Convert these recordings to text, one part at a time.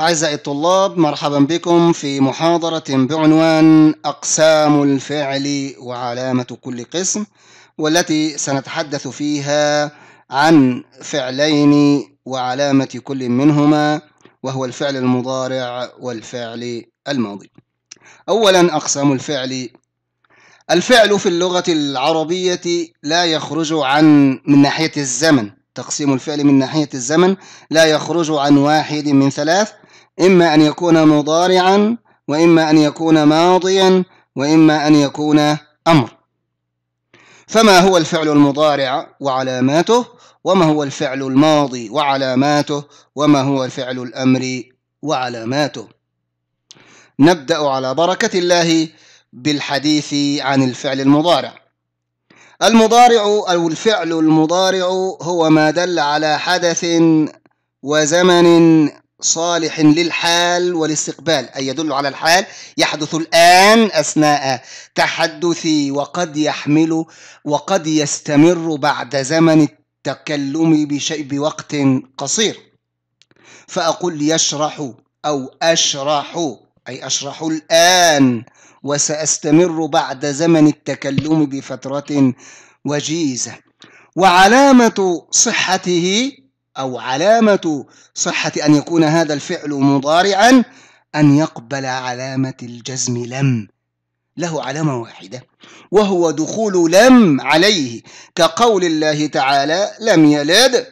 أعزائي الطلاب مرحبا بكم في محاضرة بعنوان أقسام الفعل وعلامة كل قسم والتي سنتحدث فيها عن فعلين وعلامة كل منهما وهو الفعل المضارع والفعل الماضي أولا أقسام الفعل الفعل في اللغة العربية لا يخرج عن من ناحية الزمن تقسيم الفعل من ناحية الزمن لا يخرج عن واحد من ثلاث إما أن يكون مضارعا وإما أن يكون ماضيا وإما أن يكون أمر فما هو الفعل المضارع وعلاماته وما هو الفعل الماضي وعلاماته وما هو الفعل الأمر وعلاماته نبدأ على بركة الله بالحديث عن الفعل المضارع المضارع أو الفعل المضارع هو ما دل على حدث وزمن صالح للحال والاستقبال أي يدل على الحال يحدث الآن أثناء تحدثي وقد يحمل وقد يستمر بعد زمن التكلم بشيء بوقت قصير فأقول يشرح أو أشرح أي أشرح الآن وسأستمر بعد زمن التكلم بفترة وجيزة وعلامة صحته أو علامة صحة أن يكون هذا الفعل مضارعا أن يقبل علامة الجزم لم له علامة واحدة وهو دخول لم عليه كقول الله تعالى لم يلد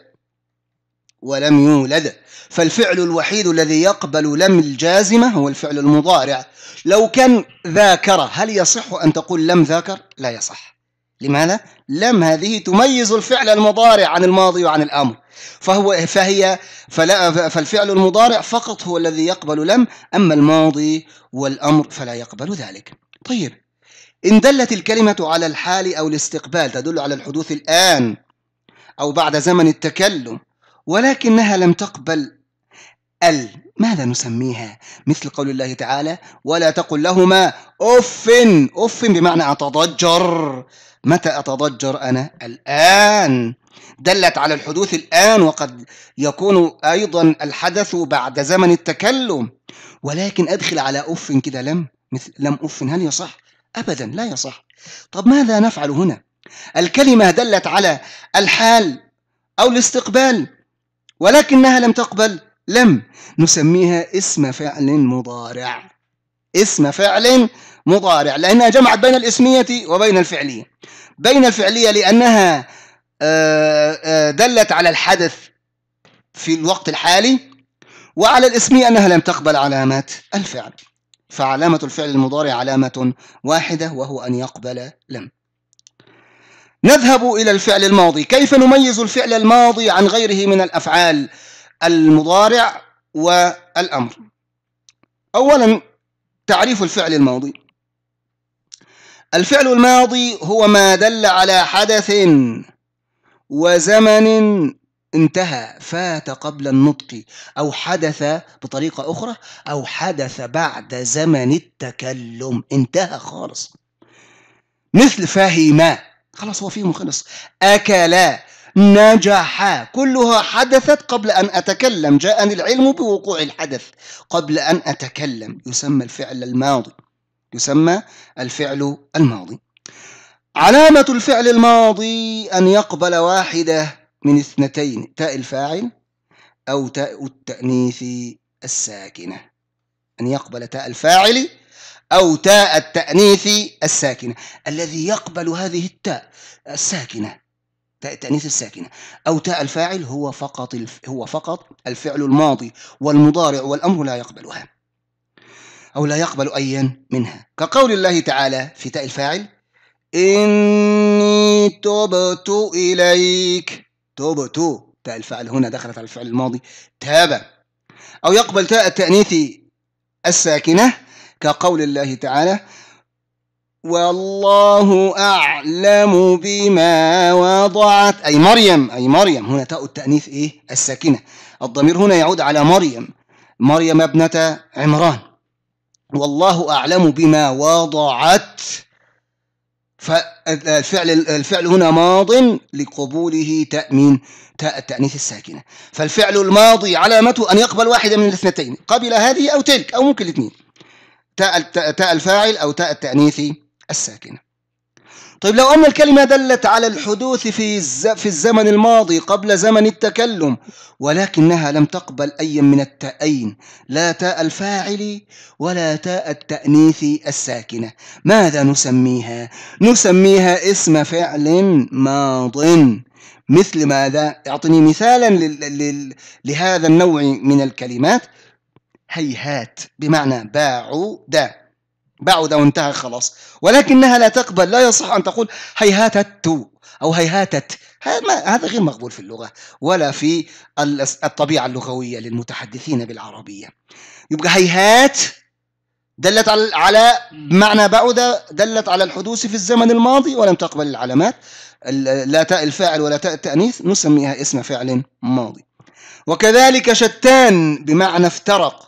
ولم يولد فالفعل الوحيد الذي يقبل لم الجازمة هو الفعل المضارع لو كان ذاكر هل يصح أن تقول لم ذاكر؟ لا يصح لماذا؟ لم هذه تميز الفعل المضارع عن الماضي وعن الأمر فهو فهي فلا فالفعل المضارع فقط هو الذي يقبل لم أما الماضي والأمر فلا يقبل ذلك طيب إن دلت الكلمة على الحال أو الاستقبال تدل على الحدوث الآن أو بعد زمن التكلم ولكنها لم تقبل ال ماذا نسميها مثل قول الله تعالى ولا تقل لهما أف أف بمعنى أتضجر متى أتضجر أنا الآن دلت على الحدوث الآن وقد يكون أيضا الحدث بعد زمن التكلم ولكن أدخل على أف كده لم مثل لم أف هل يصح؟ أبدا لا يصح طب ماذا نفعل هنا؟ الكلمة دلت على الحال أو الاستقبال ولكنها لم تقبل لم نسميها اسم فعل مضارع اسم فعل مضارع لأنها جمعت بين الاسمية وبين الفعلية بين الفعلية لأنها آه، آه، دلت على الحدث في الوقت الحالي وعلى الاسم أنها لم تقبل علامات الفعل فعلامة الفعل المضارع علامة واحدة وهو أن يقبل لم نذهب إلى الفعل الماضي كيف نميز الفعل الماضي عن غيره من الأفعال المضارع والأمر أولا تعريف الفعل الماضي الفعل الماضي هو ما دل على حدث وزمن انتهى فات قبل النطق أو حدث بطريقة أخرى أو حدث بعد زمن التكلم انتهى خالص مثل فهما خلاص هو فيهم خلص أكلا نجحا كلها حدثت قبل أن أتكلم جاءني العلم بوقوع الحدث قبل أن أتكلم يسمى الفعل الماضي يسمى الفعل الماضي علامة الفعل الماضي أن يقبل واحدة من اثنتين تاء الفاعل أو تاء التأنيث الساكنة أن يقبل تاء الفاعل أو تاء التأنيث الساكنة الذي يقبل هذه التاء الساكنة تاء التأنيث الساكنة أو تاء الفاعل هو فقط الف... هو فقط الفعل الماضي والمضارع والأمر لا يقبلها أو لا يقبل أيا منها كقول الله تعالى في تاء الفاعل إني تبت إليك تبت تاء الفعل هنا دخلت على الفعل الماضي تاب أو يقبل تاء التأنيث الساكنة كقول الله تعالى والله أعلم بما وضعت أي مريم أي مريم هنا تاء التأنيث إيه الساكنة الضمير هنا يعود على مريم مريم ابنة عمران والله أعلم بما وضعت فالفعل الفعل هنا ماض لقبوله تأمين تاء التأنيث الساكنة فالفعل الماضي علامته أن يقبل واحدة من الاثنتين قبل هذه أو تلك أو ممكن الاثنين تاء الفاعل أو تاء التأنيث الساكنة طيب لو أن الكلمة دلت على الحدوث في في الزمن الماضي قبل زمن التكلم ولكنها لم تقبل أي من التأين لا تاء الفاعل ولا تاء التأنيث الساكنة ماذا نسميها؟ نسميها اسم فعل ماض مثل ماذا؟ اعطني مثالا لل... لهذا النوع من الكلمات هيهات بمعنى باعوا دا بعد وانتهى خلاص ولكنها لا تقبل لا يصح أن تقول هيهاتت أو هيهاتت هذا غير مقبول في اللغة ولا في الطبيعة اللغوية للمتحدثين بالعربية يبقى هيهات دلت على معنى بعد دلت على الحدوث في الزمن الماضي ولم تقبل العلامات لا تاء الفاعل ولا تاء التأنيث نسميها اسم فعل ماضي وكذلك شتان بمعنى افترق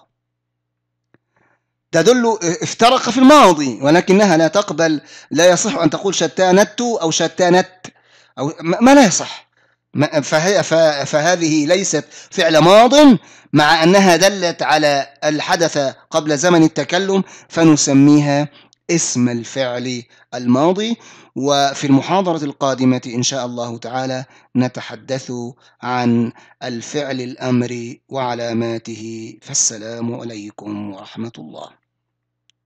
تدل افترق في الماضي ولكنها لا تقبل لا يصح أن تقول شتانت أو شتانت أو ما لا يصح فهي فهذه ليست فعل ماض مع أنها دلت على الحدث قبل زمن التكلم فنسميها اسم الفعل الماضي وفي المحاضرة القادمة إن شاء الله تعالى نتحدث عن الفعل الأمر وعلاماته فالسلام عليكم ورحمة الله